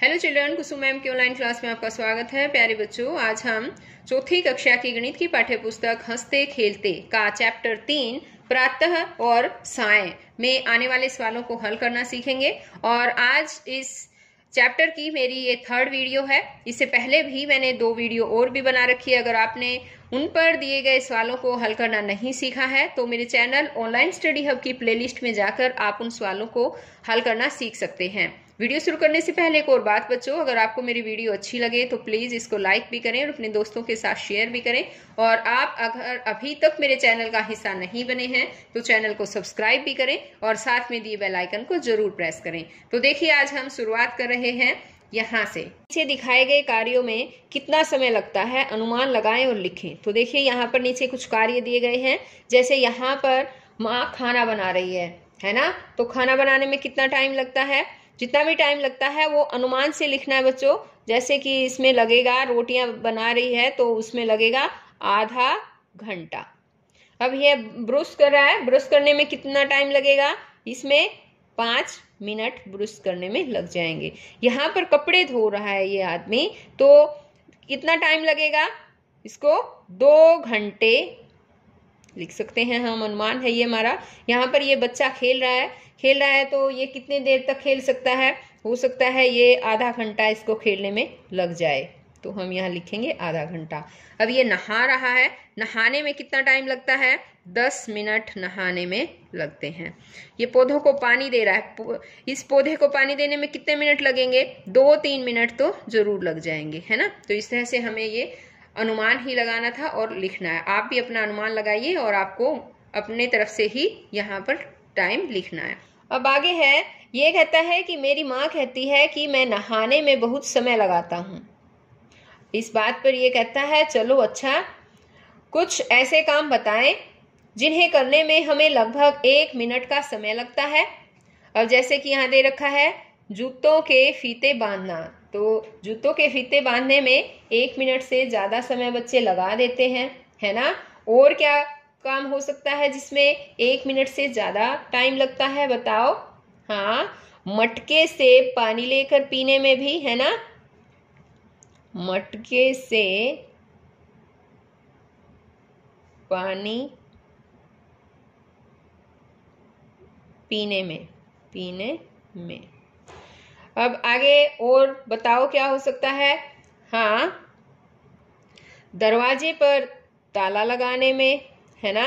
Hello children Kusum ma'am की online class में आपका स्वागत है प्यारे बच्चों आज हम चौथी कक्षा की गणित की पाठ्य पुस्तक हंसते खेलते का चैप्टर तीन प्रातः और साय में आने वाले सवालों को हल करना सीखेंगे और आज इस चैप्टर की मेरी ये थर्ड वीडियो है इससे पहले भी मैंने दो वीडियो और भी बना रखी है अगर आपने उन पर दिए गए सवालों को हल करना नहीं सीखा है तो मेरे चैनल ऑनलाइन स्टडी हब की प्लेलिस्ट में जाकर आप उन सवालों को हल करना सीख सकते हैं वीडियो शुरू करने से पहले एक और बात बच्चों अगर आपको मेरी वीडियो अच्छी लगे तो प्लीज़ इसको लाइक भी करें और अपने दोस्तों के साथ शेयर भी करें और आप अगर अभी तक मेरे चैनल का हिस्सा नहीं बने हैं तो चैनल को सब्सक्राइब भी करें और साथ में दिए बेलाइकन को जरूर प्रेस करें तो देखिए आज हम शुरुआत कर रहे हैं यहाँ से नीचे दिखाए गए कार्यों में कितना समय लगता है अनुमान लगाएं और लिखें तो देखिए यहाँ पर नीचे कुछ कार्य दिए गए हैं जैसे यहाँ पर माँ खाना बना रही है है ना तो खाना बनाने में कितना टाइम लगता है जितना भी टाइम लगता है वो अनुमान से लिखना है बच्चों जैसे कि इसमें लगेगा रोटियां बना रही है तो उसमें लगेगा आधा घंटा अब ये ब्रश कर रहा है ब्रश करने में कितना टाइम लगेगा इसमें पांच मिनट ब्रश करने में लग जाएंगे यहां पर कपड़े धो रहा है ये आदमी तो कितना टाइम लगेगा इसको दो घंटे लिख सकते हैं हम हाँ, अनुमान है ये हमारा यहाँ पर ये बच्चा खेल रहा है खेल रहा है तो ये कितने देर तक खेल सकता है हो सकता है ये आधा घंटा इसको खेलने में लग जाए तो हम यहाँ लिखेंगे आधा घंटा अब ये नहा रहा है नहाने में कितना टाइम लगता है दस मिनट नहाने में लगते हैं ये पौधों को पानी दे रहा है इस पौधे को पानी देने में कितने मिनट लगेंगे दो तीन मिनट तो जरूर लग जाएंगे है ना तो इस तरह से हमें ये अनुमान ही लगाना था और लिखना है आप भी अपना अनुमान लगाइए और आपको अपने तरफ से ही यहाँ पर टाइम लिखना है अब आगे है ये कहता है कि मेरी माँ कहती है कि मैं नहाने में बहुत समय लगाता हूँ इस बात पर यह कहता है चलो अच्छा कुछ ऐसे काम बताएं जिन्हें करने में हमें लगभग एक मिनट का समय लगता है और जैसे कि यहाँ दे रखा है जूतों के फीते बांधना तो जूतों के फीते बांधने में एक मिनट से ज़्यादा समय बच्चे लगा देते हैं है ना और क्या काम हो सकता है जिसमें एक मिनट से ज़्यादा टाइम लगता है बताओ हाँ मटके से पानी लेकर पीने में भी है ना मटके से पानी पीने में पीने में अब आगे और बताओ क्या हो सकता है हाँ दरवाजे पर ताला लगाने में है ना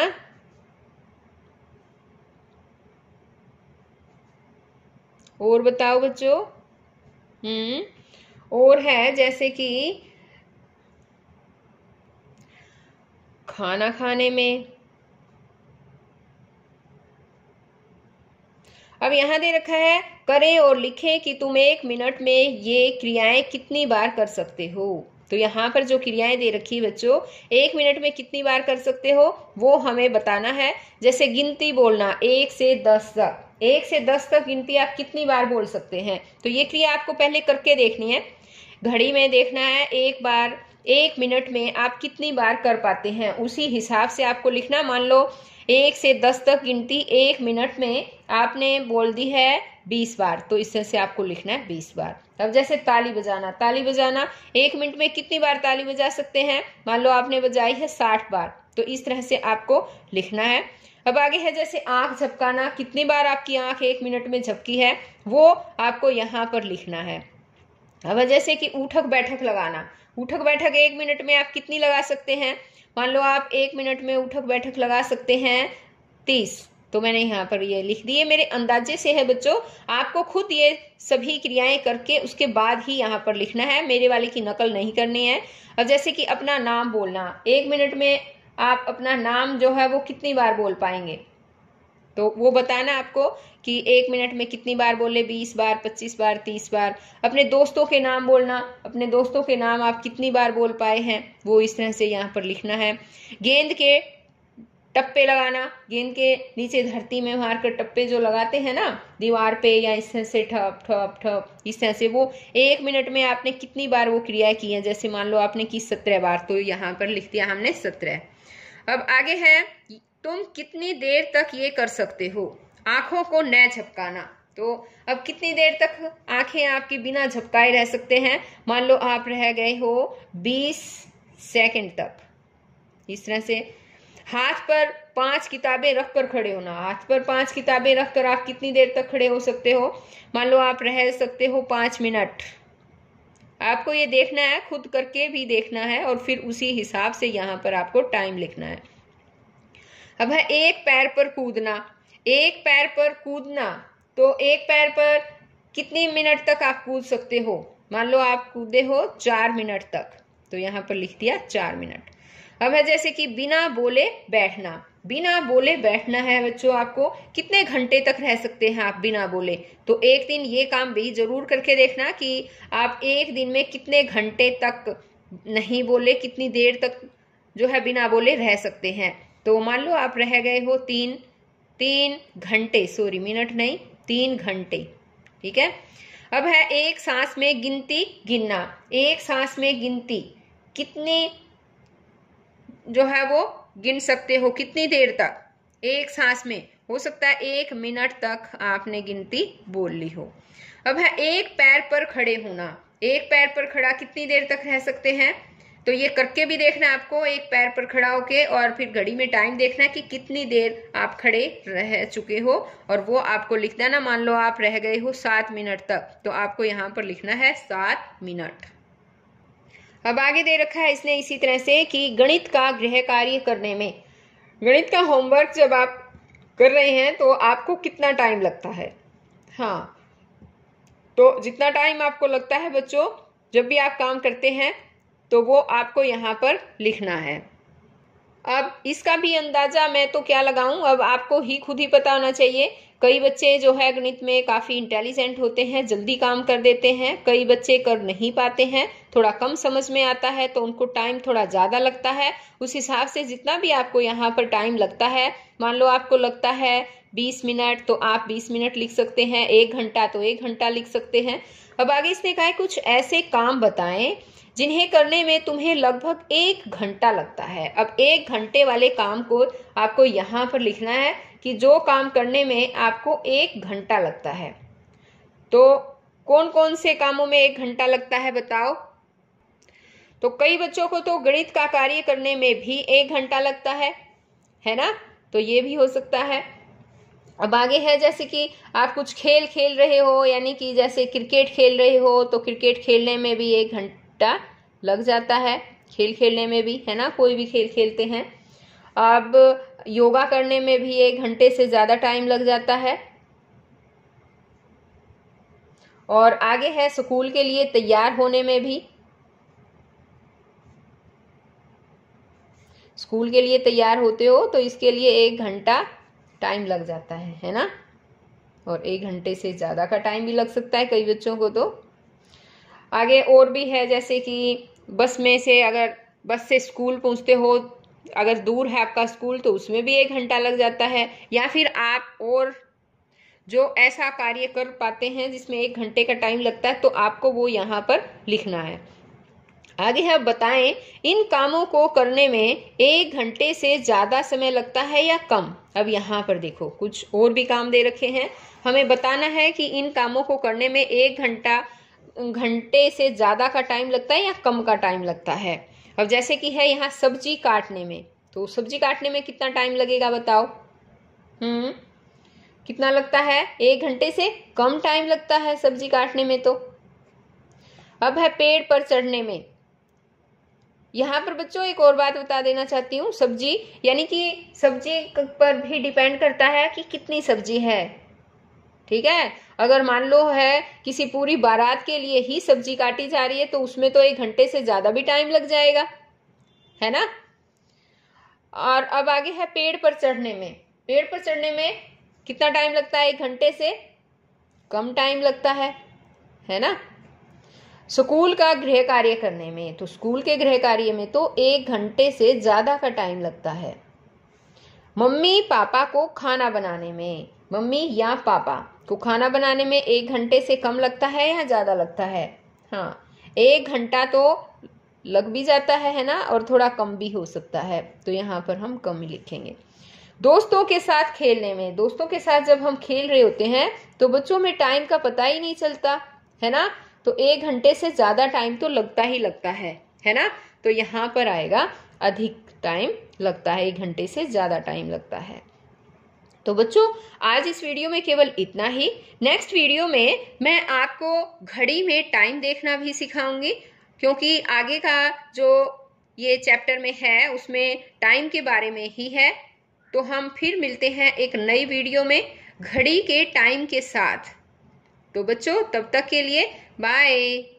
और बताओ बच्चों हम्म और है जैसे कि खाना खाने में अब यहाँ दे रखा है करें और लिखें कि तुम एक मिनट में ये क्रियाएं कितनी बार कर सकते हो तो यहाँ पर जो क्रियाएं दे रखी बच्चों एक मिनट में कितनी बार कर सकते हो वो हमें बताना है जैसे गिनती बोलना एक से दस तक एक से दस तक गिनती आप कितनी बार बोल सकते हैं तो ये क्रिया आपको पहले करके देखनी है घड़ी में देखना है एक बार एक मिनट में आप कितनी बार कर पाते हैं उसी हिसाब से आपको लिखना मान लो एक से दस तक गिनती एक मिनट में आपने बोल दी है बीस बार तो इस तरह से आपको लिखना है बीस बार अब जैसे ताली बजाना ताली बजाना एक मिनट में कितनी बार ताली बजा सकते हैं मान लो आपने बजाई है साठ बार तो इस तरह से आपको लिखना है अब आगे है जैसे आंख झपकाना कितनी बार आपकी आंख एक मिनट में झपकी है वो आपको यहाँ पर लिखना है अब जैसे कि उठक बैठक लगाना उठक बैठक एक मिनट में आप कितनी लगा सकते हैं मान लो आप एक मिनट में उठक बैठक लगा सकते हैं तीस तो मैंने यहाँ पर ये लिख दिए मेरे अंदाजे से है बच्चों आपको खुद ये सभी क्रियाएं करके उसके बाद ही यहाँ पर लिखना है मेरे वाले की नकल नहीं करनी है अब जैसे कि अपना नाम बोलना एक मिनट में आप अपना नाम जो है वो कितनी बार बोल पाएंगे तो वो बताना आपको कि एक मिनट में कितनी बार बोले बीस बार पच्चीस बार तीस बार अपने दोस्तों के नाम बोलना अपने दोस्तों के नाम आप कितनी बार बोल पाए हैं वो इस तरह से यहाँ पर लिखना है गेंद के टप्पे लगाना गेंद के नीचे धरती में मार कर टप्पे जो लगाते हैं ना दीवार पे या इस तरह से ठप ठप ठप इस तरह से वो एक मिनट में आपने कितनी बार वो क्रिया की है जैसे मान लो आपने की सत्रह बार तो यहाँ पर लिख दिया हमने सत्रह अब आगे है तुम कितनी देर तक ये कर सकते हो आंखों को न झपकाना तो अब कितनी देर तक आंखें आपकी बिना झपकाए रह सकते हैं मान लो आप रह गए हो 20 सेकंड तक इस तरह से हाथ पर पांच किताबें रख कर खड़े होना हाथ पर पांच किताबें रख कर आप कितनी देर तक खड़े हो सकते हो मान लो आप रह सकते हो पांच मिनट आपको ये देखना है खुद करके भी देखना है और फिर उसी हिसाब से यहाँ पर आपको टाइम लिखना है अब है एक पैर पर कूदना एक पैर पर कूदना तो एक पैर पर कितनी मिनट तक आप कूद सकते हो मान लो आप कूदे हो चार मिनट तक तो यहाँ पर लिख दिया चार मिनट अब है जैसे कि बिना बोले बैठना बिना बोले बैठना है बच्चों आपको कितने घंटे तक रह सकते हैं आप बिना बोले तो एक दिन ये काम भी जरूर करके देखना कि आप एक दिन में कितने घंटे तक नहीं बोले कितनी देर तक जो है बिना बोले रह सकते हैं तो मान लो आप रह गए हो तीन तीन घंटे सॉरी मिनट नहीं तीन घंटे ठीक है अब है एक सांस में गिनती गिनना एक सांस में गिनती कितनी जो है वो गिन सकते हो कितनी देर तक एक सांस में हो सकता है एक मिनट तक आपने गिनती बोल ली हो अब है एक पैर पर खड़े होना एक पैर पर खड़ा कितनी देर तक रह सकते हैं तो ये करके भी देखना है आपको एक पैर पर खड़ा होके और फिर घड़ी में टाइम देखना है कि कितनी देर आप खड़े रह चुके हो और वो आपको लिख देना मान लो आप रह गए हो सात मिनट तक तो आपको यहाँ पर लिखना है सात मिनट अब आगे दे रखा है इसने इसी तरह से कि गणित का गृह कार्य करने में गणित का होमवर्क जब आप कर रहे हैं तो आपको कितना टाइम लगता है हाँ तो जितना टाइम आपको लगता है बच्चों जब भी आप काम करते हैं तो वो आपको यहाँ पर लिखना है अब इसका भी अंदाज़ा मैं तो क्या लगाऊं अब आपको ही खुद ही पता होना चाहिए कई बच्चे जो है गणित में काफ़ी इंटेलिजेंट होते हैं जल्दी काम कर देते हैं कई बच्चे कर नहीं पाते हैं थोड़ा कम समझ में आता है तो उनको टाइम थोड़ा ज़्यादा लगता है उस हिसाब से जितना भी आपको यहाँ पर टाइम लगता है मान लो आपको लगता है बीस मिनट तो आप बीस मिनट लिख सकते हैं एक घंटा तो एक घंटा लिख सकते हैं अब आगे इसने कहा है कुछ ऐसे काम बताएं जिन्हें करने में तुम्हें लगभग एक घंटा लगता है अब एक घंटे वाले काम को आपको यहाँ पर लिखना है कि जो काम करने में आपको एक घंटा लगता है तो कौन कौन से कामों में एक घंटा लगता है बताओ तो कई बच्चों को तो गणित का कार्य करने में भी एक घंटा लगता है है ना तो ये भी हो सकता है अब आगे है जैसे कि आप कुछ खेल खेल रहे हो यानी कि जैसे क्रिकेट खेल रहे हो तो क्रिकेट खेलने में भी एक घंटा लग जाता है खेल खेलने में भी है ना कोई भी खेल खेलते हैं अब योगा करने में भी एक घंटे से ज़्यादा टाइम लग जाता है और आगे है स्कूल के लिए तैयार होने में भी स्कूल के लिए तैयार होते हो तो इसके लिए एक घंटा टाइम लग जाता है है ना और एक घंटे से ज़्यादा का टाइम भी लग सकता है कई बच्चों को तो आगे और भी है जैसे कि बस में से अगर बस से स्कूल पहुंचते हो अगर दूर है आपका स्कूल तो उसमें भी एक घंटा लग जाता है या फिर आप और जो ऐसा कार्य कर पाते हैं जिसमें एक घंटे का टाइम लगता है तो आपको वो यहाँ पर लिखना है आगे आप बताएं इन कामों को करने में एक घंटे से ज़्यादा समय लगता है या कम अब यहाँ पर देखो कुछ और भी काम दे रखे हैं हमें बताना है कि इन कामों को करने में एक घंटा घंटे से ज़्यादा का टाइम लगता है या कम का टाइम लगता है अब जैसे कि है यहाँ सब्जी काटने में तो सब्जी काटने में कितना टाइम लगेगा बताओ हम्म कितना लगता है एक घंटे से कम टाइम लगता है सब्जी काटने में तो अब है पेड़ पर चढ़ने में यहाँ पर बच्चों एक और बात बता देना चाहती हूँ सब्जी यानी कि सब्जी पर भी डिपेंड करता है कि कितनी सब्जी है ठीक है अगर मान लो है किसी पूरी बारात के लिए ही सब्जी काटी जा रही है तो उसमें तो एक घंटे से ज़्यादा भी टाइम लग जाएगा है ना और अब आगे है पेड़ पर चढ़ने में पेड़ पर चढ़ने में कितना टाइम लगता है एक घंटे से कम टाइम लगता है है ना स्कूल का गृह कार्य करने में तो स्कूल के गृह कार्य में तो एक घंटे से ज़्यादा का टाइम लगता है मम्मी पापा को खाना बनाने में मम्मी या पापा को खाना बनाने में एक घंटे से कम लगता है या ज़्यादा लगता है हाँ एक घंटा तो लग भी जाता है है ना और थोड़ा कम भी हो सकता है तो यहाँ पर हम कम लिखेंगे दोस्तों के साथ खेलने में दोस्तों के साथ जब हम खेल रहे होते हैं तो बच्चों में टाइम का पता ही नहीं चलता है ना तो एक घंटे से ज़्यादा टाइम तो लगता ही लगता है है ना तो यहाँ पर आएगा अधिक टाइम लगता है एक घंटे से ज़्यादा टाइम लगता है तो बच्चों आज इस वीडियो में केवल इतना ही नेक्स्ट वीडियो में मैं आपको घड़ी में टाइम देखना भी सिखाऊंगी क्योंकि आगे का जो ये चैप्टर में है उसमें टाइम के बारे में ही है तो हम फिर मिलते हैं एक नई वीडियो में घड़ी के टाइम के साथ तो बच्चों तब तक के लिए Bye.